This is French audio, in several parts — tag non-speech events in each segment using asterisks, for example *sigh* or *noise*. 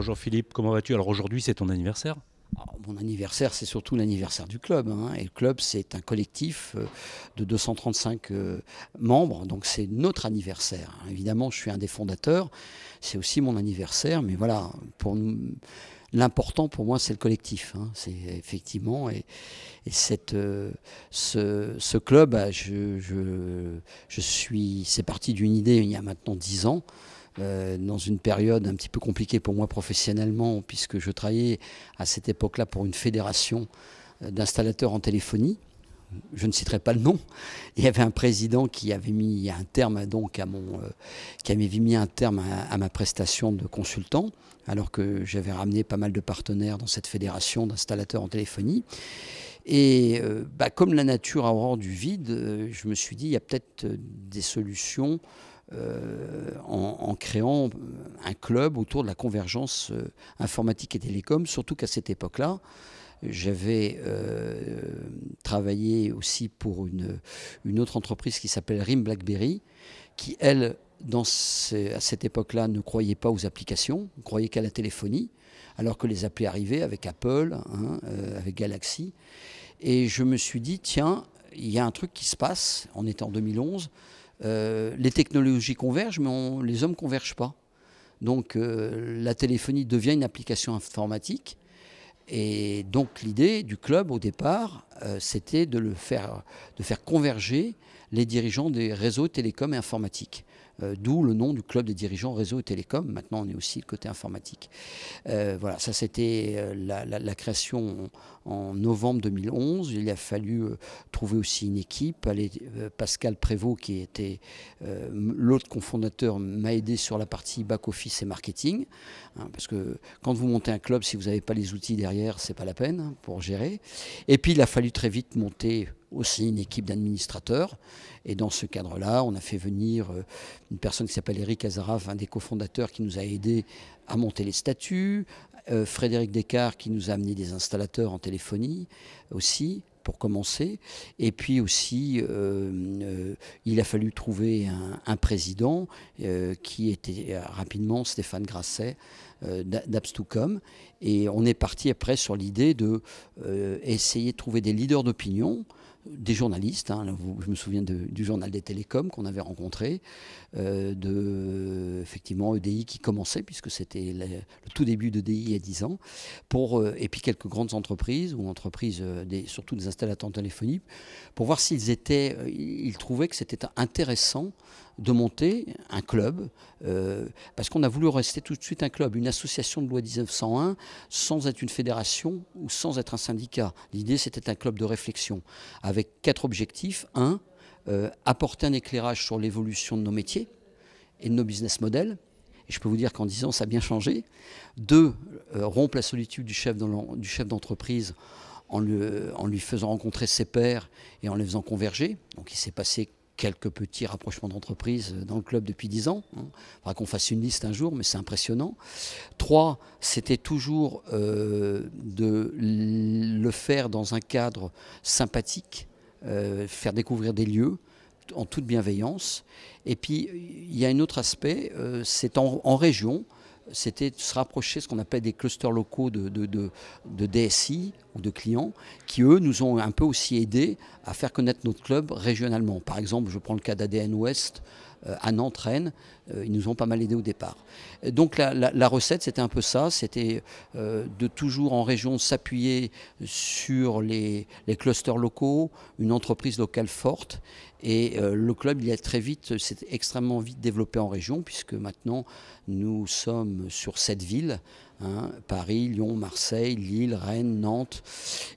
Bonjour Philippe, comment vas-tu Alors aujourd'hui, c'est ton anniversaire ah, mon anniversaire, c'est surtout l'anniversaire du club. Hein. Et le club, c'est un collectif euh, de 235 euh, membres, donc c'est notre anniversaire. Hein. Évidemment, je suis un des fondateurs, c'est aussi mon anniversaire, mais voilà, pour nous, l'important pour moi, c'est le collectif. Hein. C'est effectivement, et, cette, euh, ce, club, bah, je, je, suis, c'est parti d'une idée il y a maintenant 10 ans. Euh, dans une période un petit peu compliquée pour moi professionnellement, puisque je travaillais à cette époque-là pour une fédération euh, d'installateurs en téléphonie. Je ne citerai pas le nom. *laughs* Il y avait un président qui avait mis un terme donc à mon, euh, qui avait mis un terme à, ma prestation de consultant, alors que j'avais ramené pas mal de partenaires dans cette fédération d'installateurs en téléphonie. Et bah, comme la nature a horreur du vide, je me suis dit, il y a peut-être des solutions euh, en, créant euh, un club autour de la convergence euh, informatique et télécom, surtout qu'à cette époque-là, j'avais travaillé aussi pour une, autre entreprise qui s'appelle RIM BlackBerry, qui, elle, dans à cette époque-là, ne croyait pas aux applications, ne croyait qu'à la téléphonie, alors que les appels arrivaient avec Apple, hein, avec Galaxy. Et je me suis dit, tiens, il y a un truc qui se passe, on était en 2011, euh, les technologies convergent, mais les hommes ne convergent pas. Donc euh, la téléphonie devient une application informatique. Et donc l'idée du club au départ, euh, c'était de, faire, de faire converger les dirigeants des réseaux télécoms et informatiques. Euh, d'où le nom du club des dirigeants réseau et télécom. Maintenant, on est aussi le côté informatique. Euh, voilà, ça c'était euh, la, création en, novembre 2011. Il a fallu trouver aussi une équipe. Pascal Prévost, qui était l'autre cofondateur, m'a aidé sur la partie back-office et marketing. Hein, parce que quand vous montez un club, si vous n'avez pas les outils derrière, c'est pas la peine hein, pour gérer. Et puis, il a fallu très vite monter aussi une équipe d'administrateurs. Et dans ce cadre-là, on a fait venir euh, une personne qui s'appelle Eric Azaraf, un des cofondateurs qui nous a aidés à monter les statuts. Euh, Frédéric Descartes qui nous a amené des installateurs en téléphonie aussi pour commencer. Et puis aussi, euh, il a fallu trouver un, président qui était rapidement Stéphane Grasset d'Abstucom. Et on est parti après sur l'idée de essayer de trouver des leaders d'opinion des journalistes. Hein. je me souviens du journal des télécoms qu'on avait rencontré, euh, de effectivement EDI qui commençait puisque c'était le, tout début d'EDI il y a 10 ans, pour euh, et puis quelques grandes entreprises ou entreprises euh, des, surtout des installateurs téléphonie, pour voir s'ils étaient, ils trouvaient que c'était intéressant de monter un club, euh, parce qu'on a voulu rester tout de suite un club, une association de loi 1901, sans être une fédération ou sans être un syndicat. L'idée, c'était un club de réflexion, avec quatre objectifs. Un, euh, apporter un éclairage sur l'évolution de nos métiers et de nos business models. Et je peux vous dire qu'en disant ans, ça a bien changé. Deux, euh, rompre la solitude du chef d'entreprise en, lui, faisant rencontrer ses pairs et en les faisant converger. Donc il s'est passé quelques petits rapprochements d'entreprises euh, dans le club depuis 10 ans. Il hein. faudra qu'on fasse une liste un jour, mais c'est impressionnant. Trois, c'était toujours euh, de le faire dans un cadre sympathique, euh, faire découvrir des lieux en toute bienveillance. Et puis, il y a un autre aspect, c'est en région c'était de se rapprocher de ce qu'on appelle des clusters locaux de, DSI ou de clients, qui eux nous ont un peu aussi aidé à faire connaître notre club régionalement. Par exemple, je prends le cas d'ADN West euh, à nantes euh, ils nous ont pas mal aidés au départ. Donc la, recette, c'était un peu ça, c'était euh, de toujours en région s'appuyer sur les, clusters locaux, une entreprise locale forte et le club, il a très vite, s'est extrêmement vite développé en région, puisque maintenant, nous sommes sur cette ville. Hein, Paris, Lyon, Marseille, Lille, Rennes, Nantes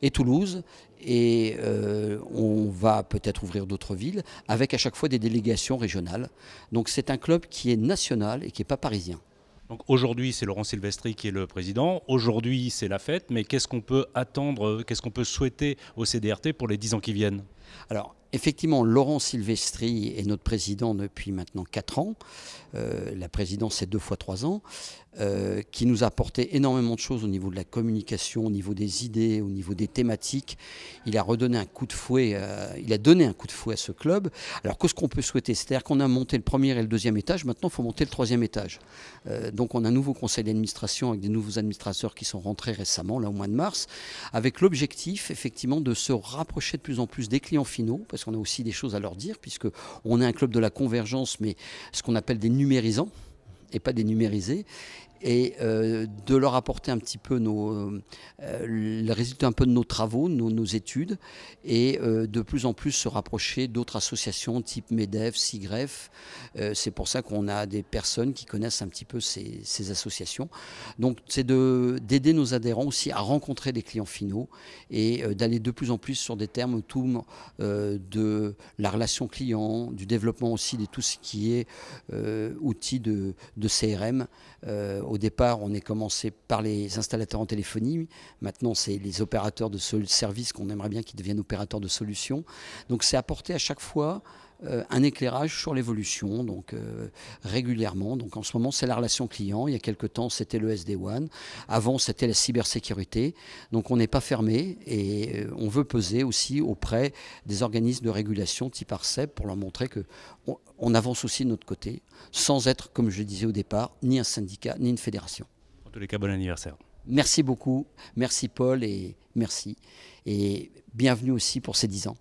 et Toulouse. Et euh, on va peut-être ouvrir d'autres villes avec à chaque fois des délégations régionales. Donc c'est un club qui est national et qui n'est pas parisien. Donc aujourd'hui, c'est Laurent Silvestri qui est le président. Aujourd'hui, c'est la fête. Mais qu'est-ce qu'on peut attendre, qu'est-ce qu'on peut souhaiter au CDRT pour les 10 ans qui viennent Alors, effectivement, Laurent Silvestri est notre président depuis maintenant 4 ans. Euh, la présidence, c'est deux fois 3 ans. Euh, qui nous a apporté énormément de choses au niveau de la communication, au niveau des idées, au niveau des thématiques. Il a redonné un coup de fouet, à, euh, il a donné un coup de fouet à ce club. Alors qu'est-ce qu'on peut souhaiter C'est-à-dire qu'on a monté le premier et le deuxième étage, maintenant il faut monter le troisième étage. Euh, donc on a un nouveau conseil d'administration avec des nouveaux administrateurs qui sont rentrés récemment, là au mois de mars, avec l'objectif effectivement de se rapprocher de plus en plus des clients finaux, parce qu'on a aussi des choses à leur dire, puisque on est un club de la convergence, mais ce qu'on appelle des numérisants et pas dénumérisés et euh, de leur apporter un petit peu nos, euh, le résultat un peu de nos travaux, nos, études, et euh, de plus en plus se rapprocher d'autres associations type MEDEF, SIGREF. c'est pour ça qu'on a des personnes qui connaissent un petit peu ces, associations. Donc c'est d'aider nos adhérents aussi à rencontrer des clients finaux et d'aller de plus en plus sur des termes autour de la relation client, du développement aussi de tout ce qui est outils de, de CRM au départ, on est commencé par les installateurs en téléphonie. Maintenant, c'est les opérateurs de services qu'on aimerait bien qu'ils deviennent opérateurs de solutions. Donc, c'est apporter à chaque fois euh, un éclairage sur l'évolution, donc euh, régulièrement. Donc en ce moment, c'est la relation client. Il y a quelques temps, c'était le SD1. Avant, c'était la cybersécurité. Donc on n'est pas fermé et euh, on veut peser aussi auprès des organismes de régulation type Arceb pour leur montrer que on, avance aussi de notre côté, sans être, comme je le disais au départ, ni un syndicat, ni une fédération. En tous les cas, bon anniversaire. Merci beaucoup. Merci Paul et merci. Et bienvenue aussi pour ces 10 ans.